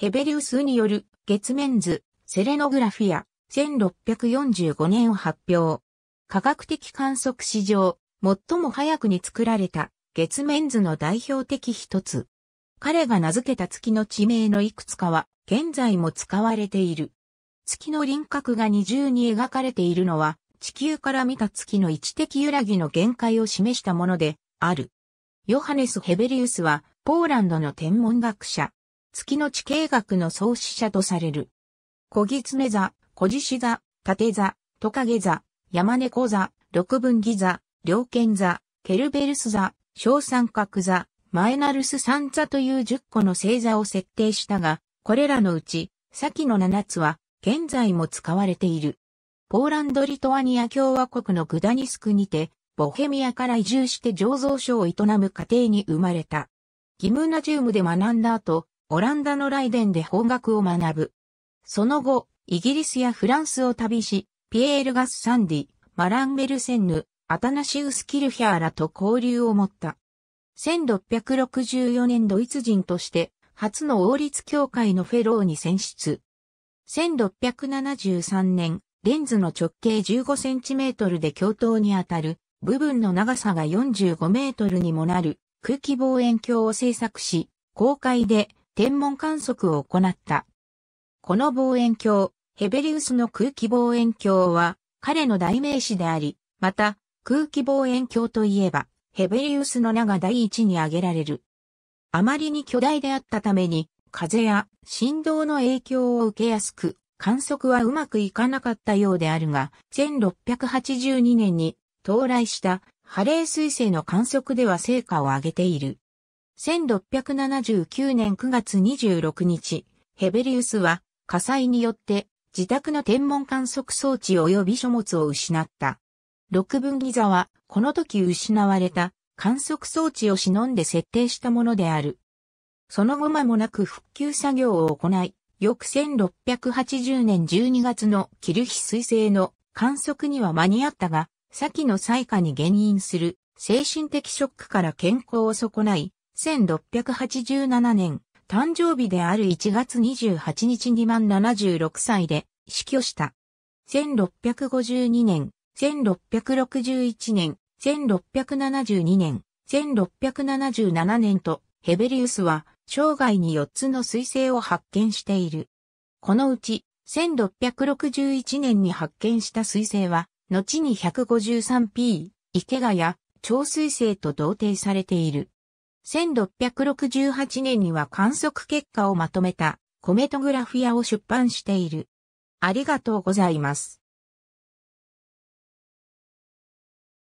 ヘベリウスによる月面図、セレノグラフィア、1645年を発表。科学的観測史上、最も早くに作られた月面図の代表的一つ。彼が名付けた月の地名のいくつかは、現在も使われている。月の輪郭が二重に描かれているのは、地球から見た月の位置的揺らぎの限界を示したもので、ある。ヨハネス・ヘベリウスは、ポーランドの天文学者、月の地形学の創始者とされる。小狐座、小獅子座、縦座、トカゲ座、山猫座、六分儀座、両剣座、ケルベルス座、小三角座、マエナルス三座という十個の星座を設定したが、これらのうち、先の七つは、現在も使われている。ポーランド・リトアニア共和国のグダニスクにて、ボヘミアから移住して醸造所を営む家庭に生まれた。ギムナジウムで学んだ後、オランダのライデンで法学を学ぶ。その後、イギリスやフランスを旅し、ピエール・ガス・サンディ、マラン・ベルセンヌ、アタナシウス・キルヒャーラと交流を持った。1664年ドイツ人として初の王立協会のフェローに選出。1673年、レンズの直径1 5トルで教頭にあたる部分の長さが4 5ルにもなる空気望遠鏡を制作し、公開で天文観測を行った。この望遠鏡、ヘベリウスの空気望遠鏡は、彼の代名詞であり、また、空気望遠鏡といえば、ヘベリウスの名が第一に挙げられる。あまりに巨大であったために、風や振動の影響を受けやすく、観測はうまくいかなかったようであるが、1682年に到来したハレー彗星の観測では成果を上げている。1679年9月26日、ヘベリウスは火災によって自宅の天文観測装置及び書物を失った。六分ギザはこの時失われた観測装置を忍んで設定したものである。その後間もなく復旧作業を行い、翌1680年12月のキルヒ彗星の観測には間に合ったが、先の災禍に原因する精神的ショックから健康を損ない、1687年、誕生日である1月28日に満76歳で死去した。1652年、1661年、1672年、1677年と、ヘベリウスは生涯に4つの彗星を発見している。このうち、1661年に発見した彗星は、後に 153p、池谷、超彗星と同定されている。1668年には観測結果をまとめたコメトグラフィアを出版している。ありがとうございます。